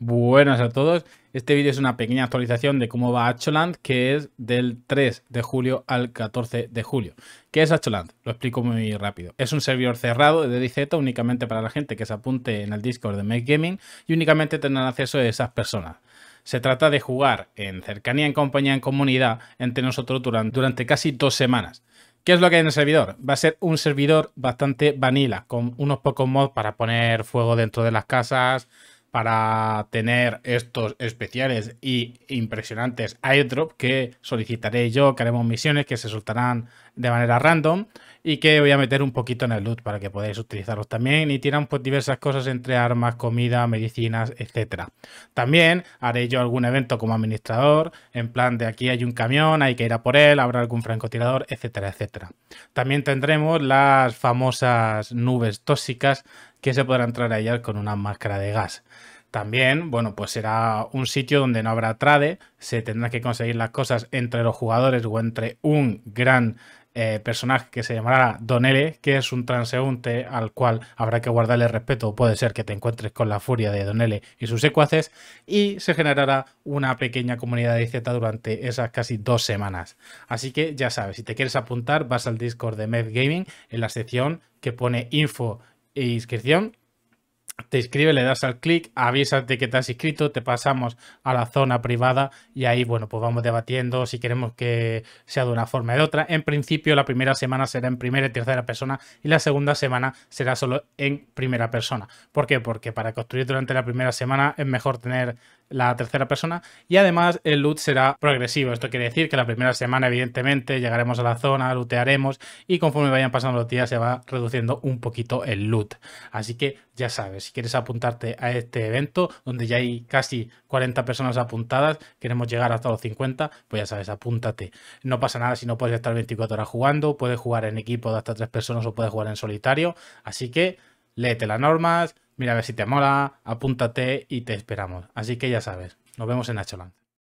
Buenas a todos. Este vídeo es una pequeña actualización de cómo va Acholand, que es del 3 de julio al 14 de julio. ¿Qué es Acholand? Lo explico muy rápido. Es un servidor cerrado de DZ únicamente para la gente que se apunte en el Discord de Make Gaming y únicamente tendrán acceso a esas personas. Se trata de jugar en cercanía, en compañía, en comunidad entre nosotros durante, durante casi dos semanas. ¿Qué es lo que hay en el servidor? Va a ser un servidor bastante vanilla, con unos pocos mods para poner fuego dentro de las casas, para tener estos especiales y impresionantes airdrop que solicitaré yo, que haremos misiones que se soltarán de manera random y que voy a meter un poquito en el loot para que podáis utilizarlos también y tiran pues diversas cosas entre armas, comida, medicinas, etcétera. También haré yo algún evento como administrador, en plan de aquí hay un camión, hay que ir a por él, habrá algún francotirador, etcétera, etcétera. También tendremos las famosas nubes tóxicas que se podrán entrar a hallar con una máscara de gas. También, bueno, pues será un sitio donde no habrá trade, se tendrá que conseguir las cosas entre los jugadores o entre un gran eh, personaje que se llamará Donele, que es un transeúnte al cual habrá que guardarle respeto, puede ser que te encuentres con la furia de Donele y sus secuaces, y se generará una pequeña comunidad de Z durante esas casi dos semanas. Así que ya sabes, si te quieres apuntar, vas al Discord de Med Gaming en la sección que pone info e inscripción te inscribes, le das al clic, avísate que te has inscrito, te pasamos a la zona privada y ahí, bueno, pues vamos debatiendo si queremos que sea de una forma o de otra. En principio, la primera semana será en primera y tercera persona y la segunda semana será solo en primera persona. ¿Por qué? Porque para construir durante la primera semana es mejor tener la tercera persona y además el loot será progresivo. Esto quiere decir que la primera semana evidentemente llegaremos a la zona, lootearemos y conforme vayan pasando los días se va reduciendo un poquito el loot. Así que ya sabes, si quieres apuntarte a este evento donde ya hay casi 40 personas apuntadas, queremos llegar hasta los 50, pues ya sabes, apúntate. No pasa nada si no puedes estar 24 horas jugando, puedes jugar en equipo de hasta tres personas o puedes jugar en solitario, así que léete las normas, Mira a ver si te mola, apúntate y te esperamos. Así que ya sabes, nos vemos en Nacholand.